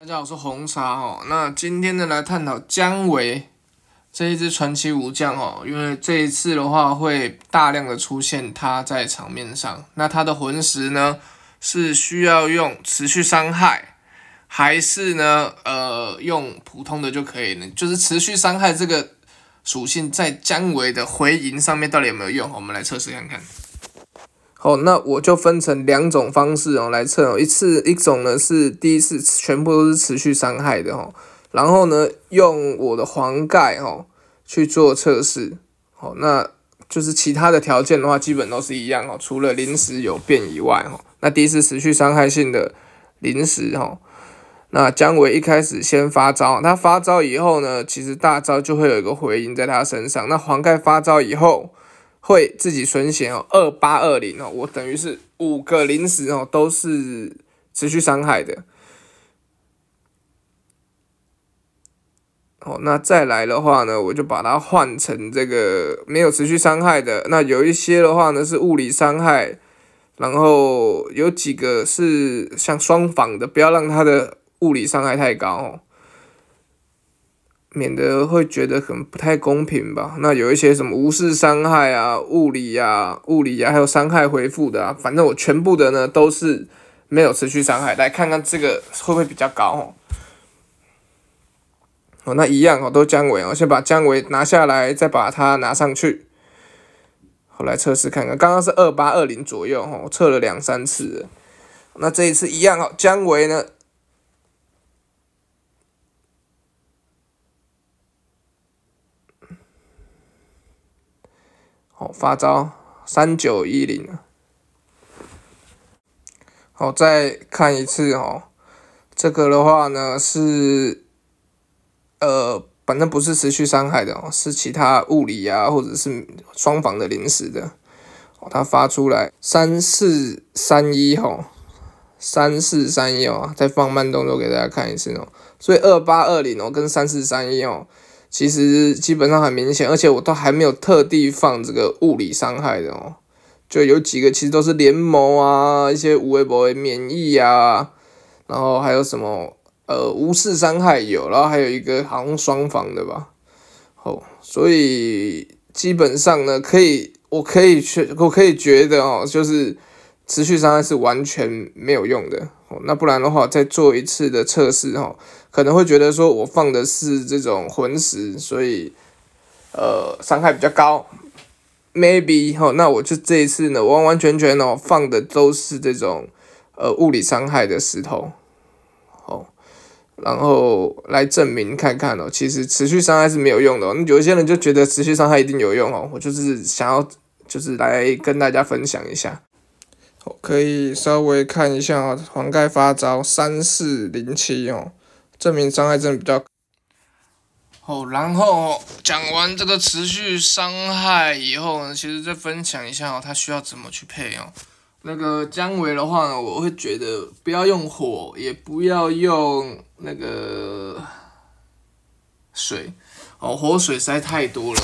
大家好，我是红茶哦。那今天呢，来探讨姜维这一支传奇武将哦。因为这一次的话，会大量的出现他在场面上。那他的魂石呢，是需要用持续伤害，还是呢，呃，用普通的就可以呢？就是持续伤害这个属性在姜维的回营上面到底有没有用？我们来测试看看。好，那我就分成两种方式哦来测哦，一次一种呢是第一次全部都是持续伤害的哦，然后呢用我的黄盖哦去做测试，好，那就是其他的条件的话基本都是一样哦，除了临时有变以外哦，那第一次持续伤害性的临时哦，那姜维一开始先发招，他发招以后呢，其实大招就会有一个回音在他身上，那黄盖发招以后。会自己存钱哦，二八二零哦，我等于是五个零食哦，都是持续伤害的。哦，那再来的话呢，我就把它换成这个没有持续伤害的。那有一些的话呢是物理伤害，然后有几个是像双防的，不要让它的物理伤害太高。免得会觉得很不太公平吧。那有一些什么无视伤害啊、物理啊、物理啊，还有伤害回复的啊，反正我全部的呢都是没有持续伤害。来看看这个会不会比较高哦。哦，那一样哦，都姜维。我先把姜维拿下来，再把它拿上去。我来测试看看，刚刚是二八二零左右哦，测了两三次。那这一次一样哦，姜维呢？哦，发招三九一零，好，再看一次哦。这个的话呢是，呃，反正不是持续伤害的哦，是其他物理啊，或者是双防的临时的。哦，它发出来三四三一哦，三四三一哦，再放慢动作给大家看一次哦。所以二八二零哦，跟三四三一哦。其实基本上很明显，而且我都还没有特地放这个物理伤害的哦，就有几个其实都是联盟啊，一些无微博的免疫呀，然后还有什么呃无视伤害有，然后还有一个像双防的吧，哦，所以基本上呢，可以我可以去，我可以觉得哦，就是持续伤害是完全没有用的。那不然的话，再做一次的测试哦，可能会觉得说我放的是这种魂石，所以呃伤害比较高，maybe 哦，那我就这一次呢，完完全全哦放的都是这种呃物理伤害的石头，哦，然后来证明看看哦，其实持续伤害是没有用的，那有一些人就觉得持续伤害一定有用哦，我就是想要就是来跟大家分享一下。可以稍微看一下哦，黄盖发招三四零七哦，证明伤害真的比较。哦，然后讲完这个持续伤害以后呢，其实再分享一下哦，他需要怎么去配哦。那个姜维的话呢，我会觉得不要用火，也不要用那个水哦，火水塞太多了。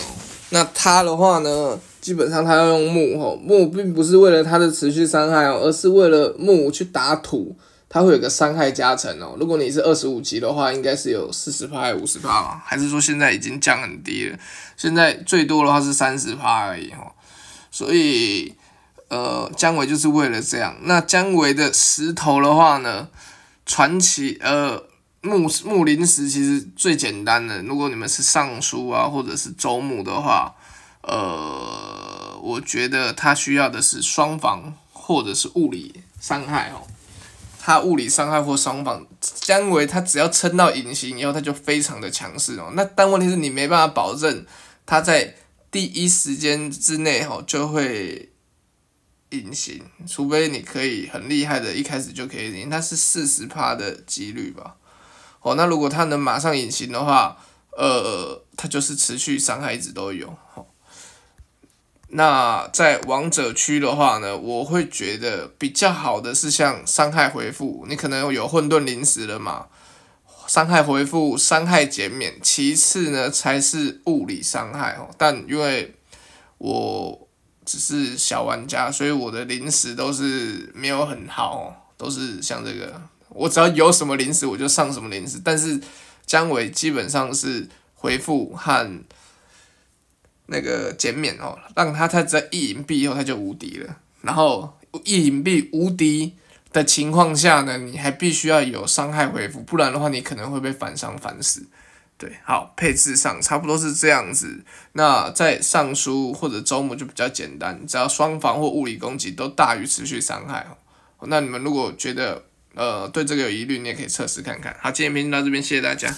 那他的话呢？基本上他要用木吼，木并不是为了他的持续伤害哦，而是为了木去打土，它会有个伤害加成哦。如果你是二十五级的话，应该是有四十帕、五十趴嘛，还是说现在已经降很低了？现在最多的话是三十趴而已哈。所以，呃，姜维就是为了这样。那姜维的石头的话呢？传奇，呃。木木林石其实最简单的，如果你们是尚书啊，或者是周木的话，呃，我觉得他需要的是双防或者是物理伤害哦。他物理伤害或双防，姜维他只要撑到隐形，以后他就非常的强势哦。那但问题是你没办法保证他在第一时间之内哦就会隐形，除非你可以很厉害的一开始就可以隐形，那是四十趴的几率吧。哦，那如果他能马上隐形的话，呃，他就是持续伤害一直都有。那在王者区的话呢，我会觉得比较好的是像伤害回复，你可能有混沌临时了嘛，伤害回复、伤害减免，其次呢才是物理伤害。哦，但因为我只是小玩家，所以我的临时都是没有很好，都是像这个。我只要有什么零食，我就上什么零食。但是姜伟基本上是回复和那个减免哦，让他他只要一隐蔽以后他就无敌了。然后一隐蔽无敌的情况下呢，你还必须要有伤害回复，不然的话你可能会被反伤反死。对，好，配置上差不多是这样子。那在上书或者周末就比较简单，只要双防或物理攻击都大于持续伤害哦。那你们如果觉得，呃，对这个有疑虑，你也可以测试看看。好，今天视频到这边，谢谢大家。